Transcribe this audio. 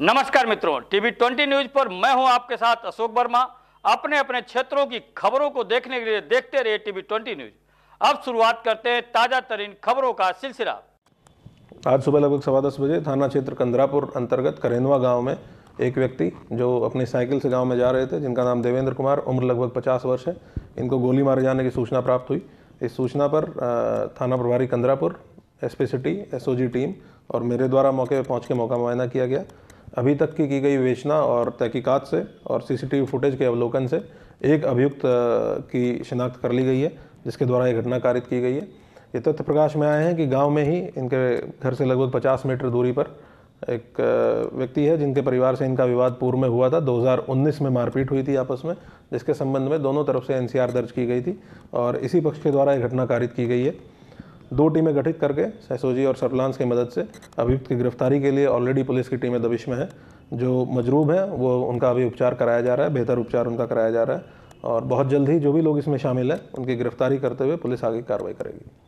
नमस्कार मित्रों TV twenty news पर मैं हूं आपके साथ अशोक वर्मा अपने अपने क्षेत्रों की खबरों को देखने के लिए देखते रहे टीवी ट्वेंटी न्यूज अब शुरुआत करते हैं ताजा तरीन खबरों का सिलसिला आज सुबह लगभग सवा दस बजे थाना क्षेत्र कंदरापुर अंतर्गत करेनवा गांव में एक व्यक्ति जो अपनी साइकिल से गाँव में जा रहे थे जिनका नाम देवेंद्र कुमार उम्र लगभग पचास वर्ष है इनको गोली मारे जाने की सूचना प्राप्त हुई इस सूचना पर थाना प्रभारी Kandrapur S city SOG team और मेरे द्वारा मौके पर पहुंच के मौका मुआयना किया गया अभी तक की की गई विवेचना और तहकीकात से और सीसीटीवी फुटेज के अवलोकन से एक अभियुक्त की शिनाख्त कर ली गई है जिसके द्वारा ये घटना कारित की गई है ये तथ्य तो प्रकाश में आए हैं कि गांव में ही इनके घर से लगभग 50 मीटर दूरी पर एक व्यक्ति है जिनके परिवार से इनका विवाद पूर्व में हुआ था 2019 में मारपीट हुई थी आपस में जिसके संबंध में दोनों तरफ से एनसीआर दर्ज की गई थी और इसी पक्ष के द्वारा ये घटना कारित की गई है दो टीमें गठित करके सैसोजी और सरलांस की मदद से अभियुक्त की गिरफ्तारी के लिए ऑलरेडी पुलिस की टीमें दबिश में हैं जो मजरूब हैं वो उनका अभी उपचार कराया जा रहा है बेहतर उपचार उनका कराया जा रहा है और बहुत जल्द ही जो भी लोग इसमें शामिल हैं उनकी गिरफ्तारी करते हुए पुलिस आगे कार्रवाई करेगी